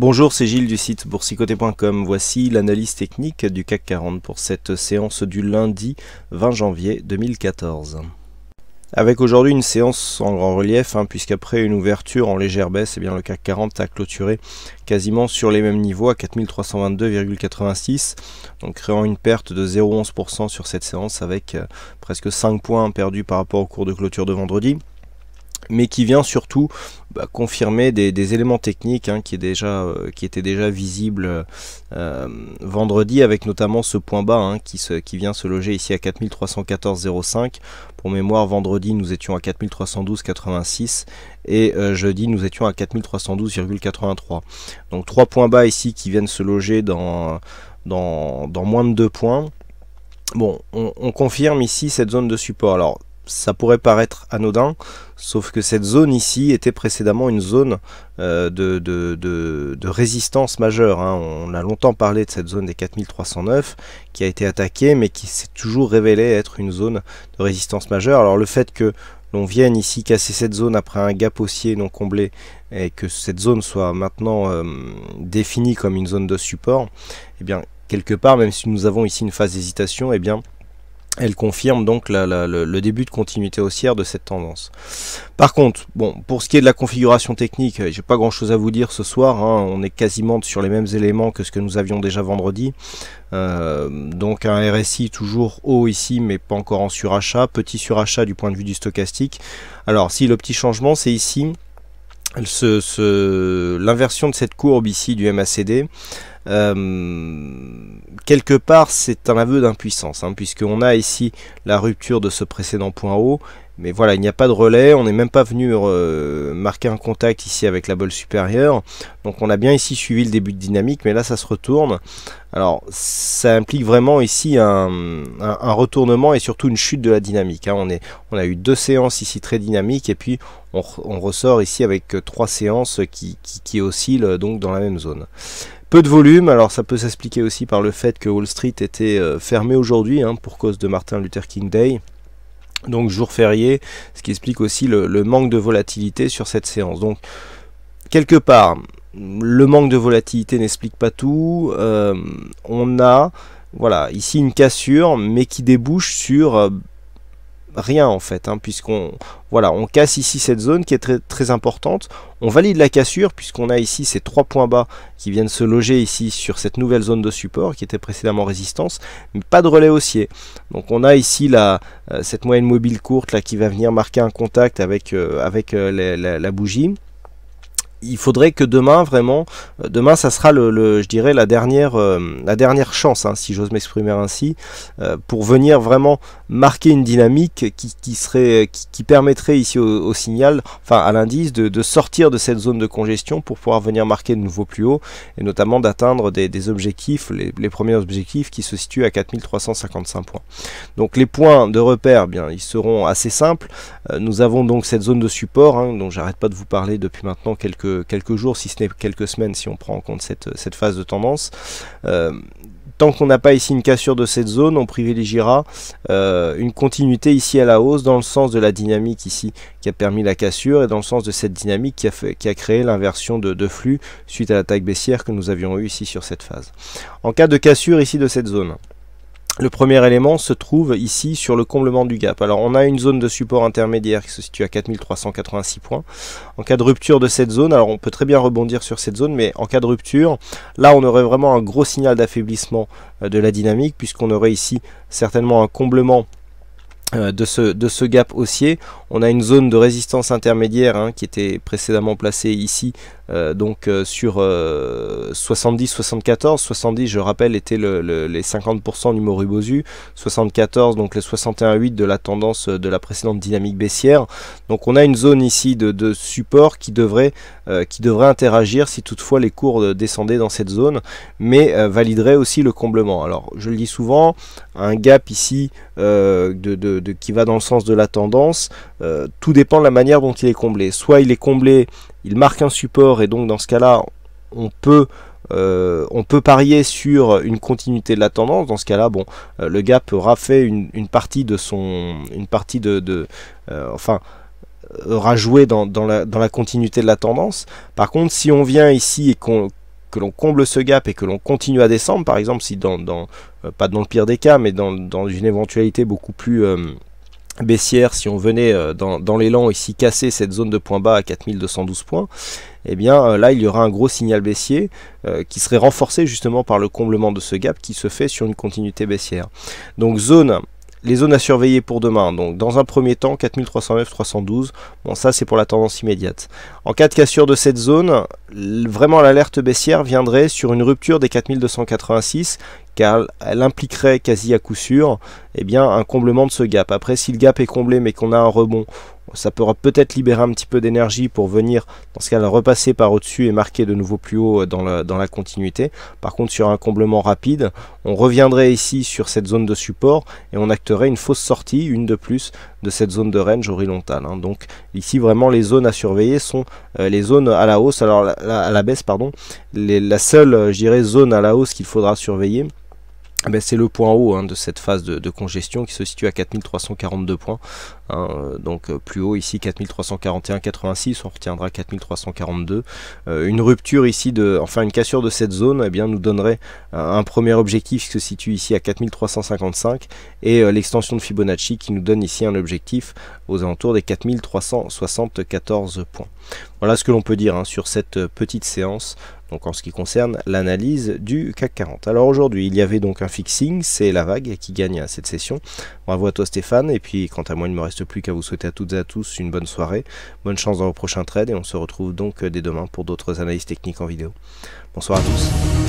Bonjour, c'est Gilles du site boursicoté.com. Voici l'analyse technique du CAC 40 pour cette séance du lundi 20 janvier 2014. Avec aujourd'hui une séance en grand relief, hein, puisqu'après une ouverture en légère baisse, eh bien le CAC 40 a clôturé quasiment sur les mêmes niveaux à 4322,86, donc créant une perte de 0,11% sur cette séance avec euh, presque 5 points perdus par rapport au cours de clôture de vendredi mais qui vient surtout bah, confirmer des, éléments techniques hein, qui, est déjà, euh, étaient déjà visibles euh, vendredi, avec notamment ce point bas hein, qui, se, vient se loger ici à 4314,05. Pour mémoire, vendredi nous étions à 4312,86 et euh, jeudi nous étions à 4312,83. Donc trois points bas ici qui viennent se loger dans, moins de deux points. Bon, on, on confirme ici cette zone de support. Alors, ça pourrait paraître anodin, sauf que cette zone ici était précédemment une zone euh, de, résistance majeure. Hein. On a longtemps parlé de cette zone des 4309 qui a été attaquée, mais qui s'est toujours révélée être une zone de résistance majeure. Alors le fait que l'on vienne ici casser cette zone après un gap haussier non comblé et que cette zone soit maintenant euh, définie comme une zone de support, eh bien quelque part, même si nous avons ici une phase d'hésitation, eh bien elle confirme donc le, début de continuité haussière de cette tendance. Par contre, bon, pour ce qui est de la configuration technique, j'ai pas grand chose à vous dire ce soir. Hein. on est quasiment sur les mêmes éléments que ce que nous avions déjà vendredi. Euh, donc un RSI toujours haut ici, mais pas encore en surachat. Petit surachat du point de vue du stochastique. Alors si le petit changement, c'est ici, l'inversion de cette courbe ici du MACD. Euh, quelque part, c'est un aveu d'impuissance, hein, puisqu'on a ici la rupture de ce précédent point haut, mais voilà, il n'y a pas de relais, on n'est même pas venu euh, marquer un contact ici avec la bol supérieure. Donc on a bien ici suivi le début de dynamique, mais là ça se retourne. Alors ça implique vraiment ici un, retournement et surtout une chute de la dynamique. Hein. On, a eu deux séances ici très dynamiques et puis on, ressort ici avec euh, trois séances qui oscillent donc dans la même zone. Peu de volume, alors ça peut s'expliquer aussi par le fait que Wall Street était euh, fermé aujourd'hui hein, pour cause de Martin Luther King Day. Donc jour férié, ce qui explique aussi le, manque de volatilité sur cette séance. Donc quelque part, le manque de volatilité n'explique pas tout. Euh, on a voilà, ici une cassure, mais qui débouche sur... Euh, rien en fait, hein, puisqu'on voilà, on casse ici cette zone qui est très, très importante. On valide la cassure puisqu'on a ici ces trois points bas qui viennent se loger ici sur cette nouvelle zone de support qui était précédemment résistance, mais pas de relais haussier. Donc on a ici la, euh, cette moyenne mobile courte là qui va venir marquer un contact avec, euh, avec euh, la bougie il faudrait que demain vraiment euh, demain ça sera le, je dirais la dernière euh, la dernière chance hein, si j'ose m'exprimer ainsi euh, pour venir vraiment marquer une dynamique qui, serait qui, permettrait ici au, signal enfin à l'indice de, sortir de cette zone de congestion pour pouvoir venir marquer de nouveau plus haut et notamment d'atteindre des, objectifs les, premiers objectifs qui se situent à 4355 points donc les points de repère eh bien ils seront assez simples nous avons donc cette zone de support hein, dont j'arrête pas de vous parler depuis maintenant quelques quelques, jours, si ce n'est quelques semaines, si on prend en compte cette, phase de tendance. Euh, tant qu'on n'a pas ici une cassure de cette zone, on privilégiera euh, une continuité ici à la hausse dans le sens de la dynamique ici qui a permis la cassure et dans le sens de cette dynamique qui a, créé l'inversion de, de flux suite à l'attaque baissière que nous avions eue ici sur cette phase. En cas de cassure ici de cette zone, le premier élément se trouve ici sur le comblement du gap. Alors on a une zone de support intermédiaire qui se situe à 4386 points. En cas de rupture de cette zone, alors on peut très bien rebondir sur cette zone, mais en cas de rupture, là on aurait vraiment un gros signal d'affaiblissement euh, de la dynamique puisqu'on aurait ici certainement un comblement euh, de ce, de ce gap haussier. On a une zone de résistance intermédiaire hein, qui était précédemment placée ici euh, donc euh, sur 70-74, euh, 70 je rappelle était les 50% du moribosu, 74 donc les 61 de la tendance de la précédente dynamique baissière. Donc on a une zone ici de, support qui devrait, qui devrait interagir si toutefois les cours descendaient dans cette zone, mais validerait aussi le comblement. Alors je le dis souvent, un gap ici de, qui va dans le sens de la tendance, euh, tout dépend de la manière dont il est comblé. Soit il est comblé, il marque un support et donc dans ce cas-là, on peut euh, on peut parier sur une continuité de la tendance. Dans ce cas-là, bon, euh, le gap aura fait une, partie de son, une partie de, enfin, aura joué dans, la, continuité de la tendance. Par contre, si on vient ici et qu'on que l'on comble ce gap et que l'on continue à descendre, par exemple, si dans, pas dans le pire des cas, mais dans une éventualité beaucoup plus baissière, si on venait euh, dans, l'élan ici casser cette zone de point bas à 4212 points, eh bien euh, là il y aura un gros signal baissier euh, qui serait renforcé justement par le comblement de ce gap qui se fait sur une continuité baissière. Donc zone les zones à surveiller pour demain, donc dans un premier temps 4309, 312, bon ça c'est pour la tendance immédiate. En cas de cassure de cette zone, vraiment l'alerte baissière viendrait sur une rupture des 4286 car elle impliquerait quasi à coup sûr eh bien, un comblement de ce gap. Après, si le gap est comblé mais qu'on a un rebond, ça pourra peut-être libérer un petit peu d'énergie pour venir, dans ce cas, là repasser par au-dessus et marquer de nouveau plus haut euh, dans la, continuité. Par contre, sur un comblement rapide, on reviendrait ici sur cette zone de support et on acterait une fausse sortie, une de plus, de cette zone de range horizontale. Hein. Donc ici, vraiment, les zones à surveiller sont euh, les zones à la hausse, alors à la baisse, pardon. la seule, euh, je dirais, zone à la hausse qu'il faudra surveiller, ah ben, c'est le point haut hein, de cette phase de, de, congestion qui se situe à 4342 points. Hein, euh, donc euh, plus haut ici 4341,86, on retiendra 4342. Euh, une rupture ici, de, enfin une cassure de cette zone eh bien, nous donnerait un, premier objectif qui se situe ici à 4355 et l'extension de Fibonacci qui nous donne ici un objectif aux alentours des 4374 points. Voilà ce que l'on peut dire hein, sur cette petite séance donc en ce qui concerne l'analyse du CAC 40. Alors aujourd'hui, il y avait donc un fixing, c'est la vague qui gagne à cette session. Bravo à toi Stéphane, et puis quant à moi, il me reste plus qu'à vous souhaiter à toutes et à tous une bonne soirée, bonne chance dans vos prochains trades et on se retrouve donc euh, dès demain pour d'autres analyses techniques en vidéo. Bonsoir à tous.